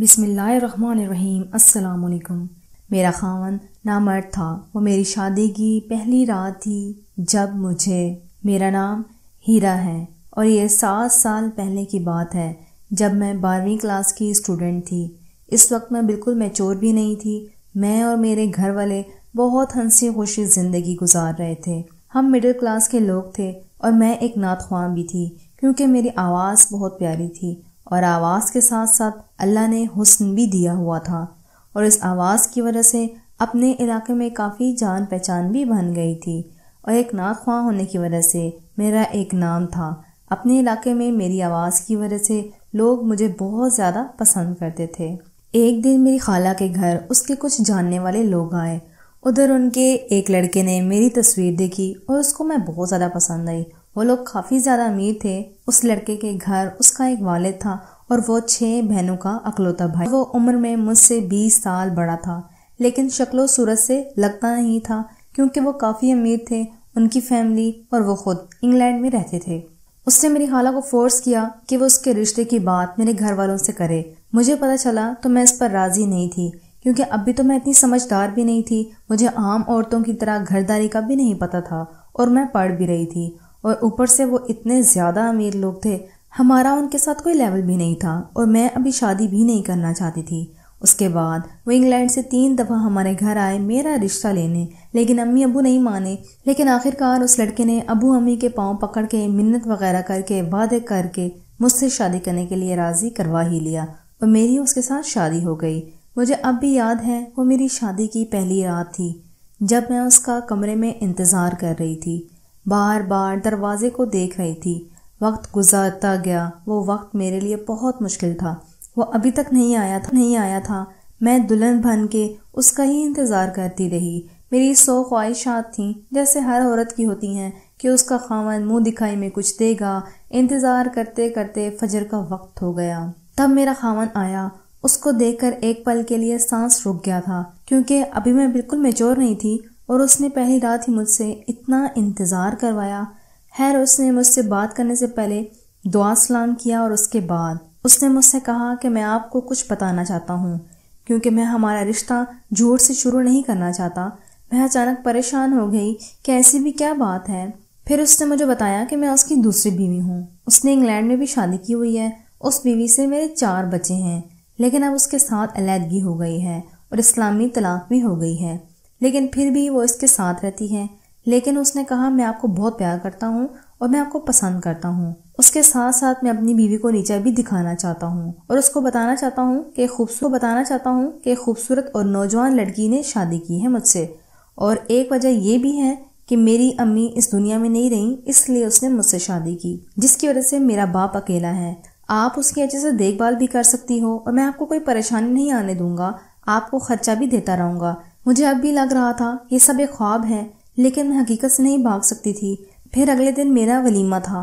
बिसमीम् असलकुम मेरा खावन नामर्द था वो मेरी शादी की पहली रात थी जब मुझे मेरा नाम हीरा है और ये सात साल पहले की बात है जब मैं बारहवीं क्लास की स्टूडेंट थी इस वक्त मैं बिल्कुल मैचोर भी नहीं थी मैं और मेरे घर वाले बहुत हंसी खुशी ज़िंदगी गुजार रहे थे हम मिडिल क्लास के लोग थे और मैं एक नात भी थी क्योंकि मेरी आवाज़ बहुत प्यारी थी और आवाज़ के साथ साथ अल्लाह ने हुस्न भी दिया हुआ था और इस आवाज़ की वजह से अपने इलाके में काफ़ी जान पहचान भी बन गई थी और एक नाखवा होने की वजह से मेरा एक नाम था अपने इलाके में मेरी आवाज़ की वजह से लोग मुझे बहुत ज़्यादा पसंद करते थे एक दिन मेरी खाला के घर उसके कुछ जानने वाले लोग आए उधर उनके एक लड़के ने मेरी तस्वीर देखी और उसको मैं बहुत ज़्यादा पसंद आई वो लोग काफ़ी ज़्यादा अमीर थे उस लड़के के घर उसका एक वालिद था और वो छः बहनों का अकलौता भाई वो उम्र में मुझसे बीस साल बड़ा था लेकिन शक्लो सूरत से लगता नहीं था क्योंकि वो काफ़ी अमीर थे उनकी फैमिली और वो खुद इंग्लैंड में रहते थे उसने मेरी खाला को फोर्स किया कि वो उसके रिश्ते की बात मेरे घर वालों से करे मुझे पता चला तो मैं इस पर राज़ी नहीं थी क्योंकि अभी तो मैं इतनी समझदार भी नहीं थी मुझे आम औरतों की तरह घरदारी का भी नहीं पता था और मैं पढ़ भी रही थी और ऊपर से वो इतने ज़्यादा अमीर लोग थे हमारा उनके साथ कोई लेवल भी नहीं था और मैं अभी शादी भी नहीं करना चाहती थी उसके बाद वो इंग्लैंड से तीन दफ़ा हमारे घर आए मेरा रिश्ता लेने लेकिन अम्मी अबू नहीं माने लेकिन आखिरकार उस लड़के ने अबू अम्मी के पाँव पकड़ के मिन्नत वगैरह करके वादे करके मुझसे शादी करने के लिए राज़ी करवा ही लिया और मेरी उसके साथ शादी हो गई मुझे अब भी याद है वो मेरी शादी की पहली रात थी जब मैं उसका कमरे में इंतज़ार कर रही थी बार बार दरवाजे को देख रही थी वक्त गुजारता गया वो वक्त मेरे लिए बहुत मुश्किल था वो अभी तक नहीं आया था नहीं आया था मैं दुल्हन बन के उसका ही इंतज़ार करती रही मेरी सौ ख्वाहिशात थी जैसे हर औरत की होती हैं कि उसका खामन मुंह दिखाई में कुछ देगा इंतज़ार करते करते फजर का वक्त हो गया तब मेरा खामन आया उसको देखकर एक पल के लिए सांस रुक गया था क्योंकि अभी मैं बिल्कुल मेचोर नहीं थी और उसने पहली रात ही मुझसे इतना इंतज़ार करवाया खैर उसने मुझसे बात करने से पहले दुआ सलाम किया और उसके बाद उसने मुझसे कहा कि मैं आपको कुछ बताना चाहता हूँ क्योंकि मैं हमारा रिश्ता जोर से शुरू नहीं करना चाहता मैं अचानक परेशान हो गई कि ऐसी भी क्या बात है फिर उसने मुझे बताया कि मैं उसकी दूसरी बीवी हूँ उसने इंग्लैंड में भी शादी की हुई है उस बीवी से मेरे चार बच्चे हैं लेकिन अब उसके साथ अलीहदगी हो गई है और इस्लामी तलाक भी हो गई है लेकिन फिर भी वो इसके साथ रहती है लेकिन उसने कहा मैं आपको बहुत प्यार करता हूँ और मैं आपको पसंद करता हूँ उसके साथ साथ मैं अपनी बीवी को नीचा भी दिखाना चाहता हूँ और उसको बताना चाहता हूँ कि खूबसूरत बताना चाहता हूँ कि खूबसूरत और नौजवान लड़की ने शादी की है मुझसे और एक वजह यह भी है कि मेरी अम्मी इस दुनिया में नहीं रही इसलिए उसने मुझसे शादी की जिसकी वजह से मेरा बाप अकेला है आप उसकी अच्छे से देखभाल भी कर सकती हो और मैं आपको कोई परेशानी नहीं आने दूंगा आपको खर्चा भी देता रहूंगा मुझे अब भी लग रहा था ये सब एक ख्वाब है लेकिन मैं हकीकत से नहीं भाग सकती थी फिर अगले दिन मेरा वलीमा था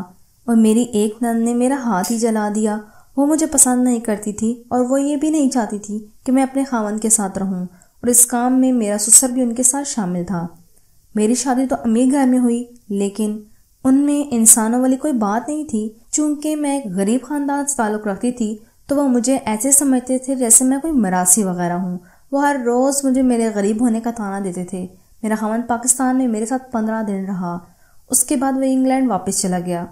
और मेरी एक नन ने मेरा हाथ ही जला दिया वो मुझे पसंद नहीं करती थी और वो ये भी नहीं चाहती थी कि मैं अपने खावन के साथ रहूं और इस काम में मेरा सुसर भी उनके साथ शामिल था मेरी शादी तो अमीर घर में हुई लेकिन उनमें इंसानों वाली कोई बात नहीं थी चूंकि मैं गरीब खानदान से ताल्लुक़ रखती थी तो वह मुझे ऐसे समझते थे जैसे मैं कोई मरासी वगैरह हूँ वो हर रोज़ मुझे मेरे गरीब होने का ताना देते थे मेरा हमन पाकिस्तान में मेरे साथ पंद्रह दिन रहा उसके बाद वह इंग्लैंड वापस चला गया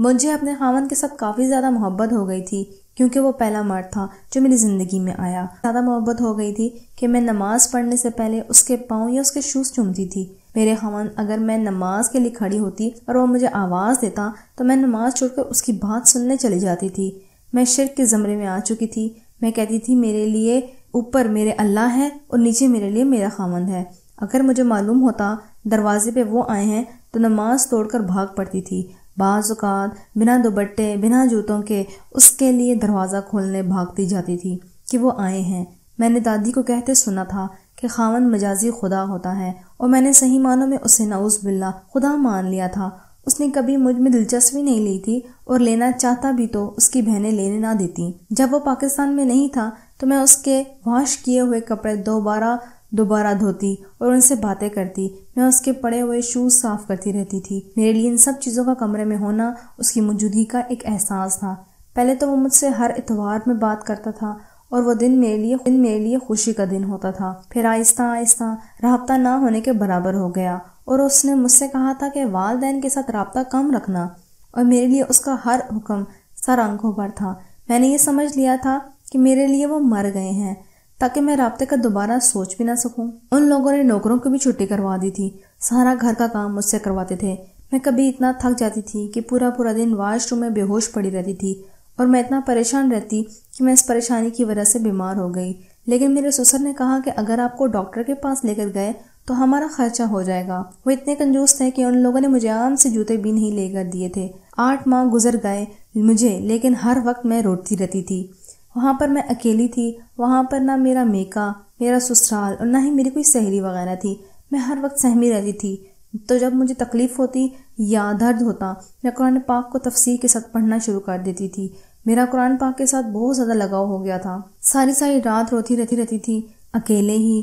मुझे अपने हावन के साथ काफ़ी ज़्यादा मोहब्बत हो गई थी क्योंकि वो पहला मर्द था जो मेरी ज़िंदगी में आया ज़्यादा मोहब्बत हो गई थी कि मैं नमाज़ पढ़ने से पहले उसके पाँव या उसके शूज़ चूमती थी मेरे हमन अगर मैं नमाज के लिए खड़ी होती और वो मुझे आवाज़ देता तो मैं नमाज छोड़कर उसकी बात सुनने चली जाती थी मैं शिर के ज़मरे में आ चुकी थी मैं कहती थी मेरे लिए ऊपर मेरे अल्लाह हैं और नीचे मेरे लिए मेरा खामंद है अगर मुझे मालूम होता दरवाजे पे वो आए हैं तो नमाज तोड़कर भाग पड़ती थी बाज़ात बिना दुबट्टे बिना जूतों के उसके लिए दरवाज़ा खोलने भागती जाती थी कि वो आए हैं मैंने दादी को कहते सुना था कि खावन मजाजी खुदा होता है और मैंने सही मानों में उसे नाउस बिल्ला खुदा मान लिया था उसने कभी मुझ में दिलचस्पी नहीं ली थी और लेना चाहता भी तो उसकी बहनें लेने ना देती जब वो पाकिस्तान में नहीं था तो मैं उसके वॉश किए हुए कपड़े दोबारा दोबारा धोती और उनसे बातें करती मैं उसके पड़े हुए शूज़ साफ करती रहती थी मेरे लिए इन सब चीज़ों का कमरे में होना उसकी मौजूदगी का एक एहसास था पहले तो वो मुझसे हर इतवार में बात करता था और वो दिन मेरे लिए दिन मेरे लिए खुशी का दिन होता था फिर आहिस्ता आहिस्ता रहा ना होने के बराबर हो गया और उसने मुझसे कहा था कि वालदेन के साथ रबता कम रखना और मेरे लिए उसका हर हुक्म सर आंखों पर था मैंने ये समझ लिया था कि मेरे लिए वो मर गए हैं ताकि मैं रबते का दोबारा सोच भी ना सकूं। उन लोगों ने नौकरों को भी छुट्टी करवा दी थी सारा घर का काम मुझसे करवाते थे मैं कभी इतना थक जाती थी कि पूरा पूरा दिन वाशरूम में बेहोश पड़ी रहती थी और मैं इतना परेशान रहती कि मैं इस परेशानी की वजह से बीमार हो गई लेकिन मेरे ससुर ने कहा कि अगर आपको डॉक्टर के पास लेकर गए तो हमारा खर्चा हो जाएगा वो इतने कंजूस थे कि उन लोगों ने मुझे आम से जूते भी नहीं लेकर दिए थे आठ माह गुजर गए मुझे लेकिन हर वक्त मैं रोटती रहती थी वहाँ पर मैं अकेली थी वहाँ पर ना मेरा मेका मेरा ससुराल और ना ही मेरी कोई सहेली वगैरह थी मैं हर वक्त सहमी रहती थी तो जब मुझे तकलीफ़ होती या दर्द होता मैं कुरान पाक को तफसीर के साथ पढ़ना शुरू कर देती थी मेरा कुरान पाक के साथ बहुत ज़्यादा लगाव हो गया था सारी सारी रात रोती रहती रहती थी अकेले ही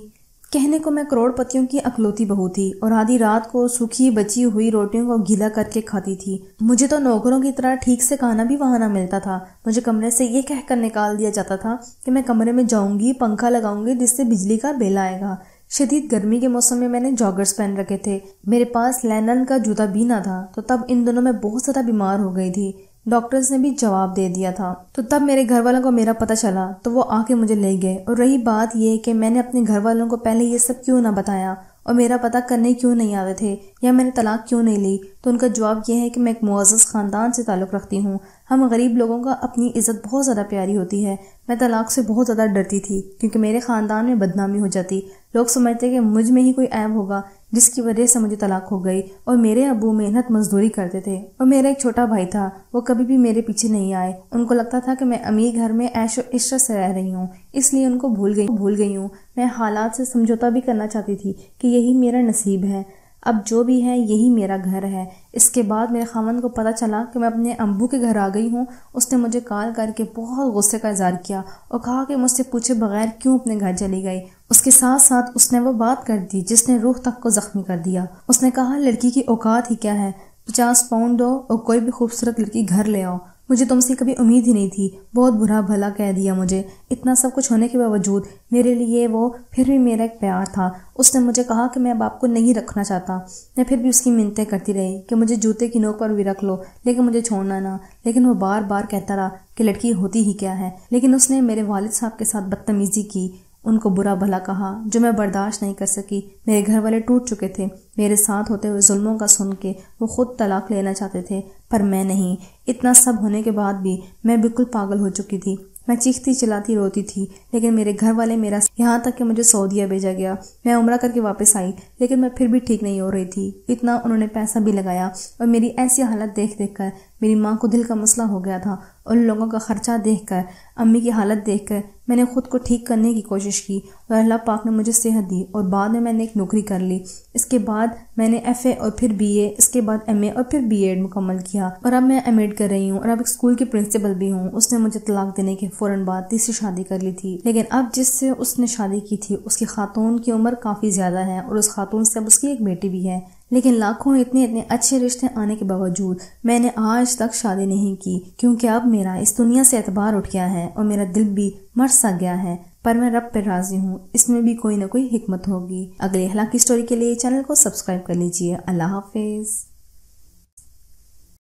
कहने को मैं करोड़पतियों की अकलौती बहू थी और आधी रात को सूखी बची हुई रोटियों को गीला करके खाती थी मुझे तो नौकरों की तरह ठीक से खाना भी वहां ना मिलता था मुझे कमरे से ये कहकर निकाल दिया जाता था कि मैं कमरे में जाऊंगी पंखा लगाऊंगी जिससे बिजली का बिल आएगा शदीद गर्मी के मौसम में मैंने जॉगर्स पहन रखे थे मेरे पास लैनन का जूता भी ना था तो तब इन दोनों में बहुत ज़्यादा बीमार हो गई थी डॉक्टर्स ने भी जवाब दे दिया था तो तब मेरे घर वालों को मेरा पता चला तो वो आके मुझे ले गए और रही बात यह कि मैंने अपने घर वालों को पहले ये सब क्यों ना बताया और मेरा पता करने क्यों नहीं आते थे या मैंने तलाक क्यों नहीं ली तो उनका जवाब यह है कि मैं एक मुआज़ ख़ानदान से ताल्लुक़ रखती हूँ हम गरीब लोगों का अपनी इज़्ज़त बहुत ज़्यादा प्यारी होती है मैं तलाक से बहुत ज़्यादा डरती थी क्योंकि मेरे ख़ानदान में बदनामी हो जाती लोग समझते कि मुझ में ही कोई ऐब होगा जिसकी वजह से मुझे तलाक हो गई और मेरे अबू मेहनत मजदूरी करते थे और मेरा एक छोटा भाई था वो कभी भी मेरे पीछे नहीं आए उनको लगता था कि मैं अमीर घर में ऐश इशरत से रह रही हूँ इसलिए उनको भूल गई भूल गई हूँ मैं हालात से समझौता भी करना चाहती थी कि यही मेरा नसीब है अब जो भी है यही मेरा घर है इसके बाद मेरे खामन को पता चला कि मैं अपने अम्बू के घर आ गई हूँ उसने मुझे कॉल करके बहुत गुस्से का इजहार किया और कहा कि मुझसे पूछे बगैर क्यों अपने घर चली गई उसके साथ साथ उसने वो बात कर दी जिसने रूह तक को जख्मी कर दिया उसने कहा लड़की की औकात ही क्या है पचास पाउंड दो और कोई भी खूबसूरत लड़की घर ले आओ मुझे तुमसे कभी उम्मीद ही नहीं थी बहुत बुरा भला कह दिया मुझे इतना सब कुछ होने के बावजूद मेरे लिए वो फिर भी मेरा एक प्यार था उसने मुझे कहा कि मैं अब आपको नहीं रखना चाहता मैं फिर भी उसकी मिन्नतें करती रही कि मुझे जूते की नोक पर भी रख लो लेकिन मुझे छोड़ना ना लेकिन वो बार बार कहता रहा कि लड़की होती ही क्या है लेकिन उसने मेरे वालिद साहब के साथ बदतमीज़ी की उनको बुरा भला कहा जो मैं बर्दाश्त नहीं कर सकी मेरे घर वाले टूट चुके थे मेरे साथ होते हुए जुल्मों का सुन के वो खुद तलाक लेना चाहते थे पर मैं नहीं इतना सब होने के बाद भी मैं बिल्कुल पागल हो चुकी थी मैं चीखती चिल्लाती रोती थी लेकिन मेरे घर वाले मेरा यहाँ तक कि मुझे सऊदिया भेजा गया मैं उम्र करके वापस आई लेकिन मैं फिर भी ठीक नहीं हो रही थी इतना उन्होंने पैसा भी लगाया और मेरी ऐसी हालत देख देख कर मेरी माँ को दिल का मसला हो गया था उन लोगों का खर्चा देखकर अम्मी की हालत देखकर मैंने खुद को ठीक करने की कोशिश की और अल्लाह पाक ने मुझे सेहत दी और बाद में मैंने एक नौकरी कर ली इसके बाद मैंने एफ़ और फिर बी ए इसके बाद एम ए और फिर बी एड मुकम्मल किया और अब मैं एम एड कर रही हूँ और अब एक स्कूल की प्रिंसिपल भी हूँ उसने मुझे तलाक देने के फ़ौर बाद तीसरी शादी कर ली थी लेकिन अब जिससे उसने शादी की थी उसकी खातून की उम्र काफ़ी ज़्यादा है और उस खातून से अब उसकी एक बेटी भी है लेकिन लाखों इतने इतने अच्छे रिश्ते आने के बावजूद मैंने आज तक शादी नहीं की क्योंकि अब मेरा इस दुनिया से एतबार उठ गया है और मेरा दिल भी मर सा गया है पर मैं रब पर राजी हूँ इसमें भी कोई ना कोई हिकमत होगी अगले हलाकी स्टोरी के लिए चैनल को सब्सक्राइब कर लीजिए अल्लाह हाफिज़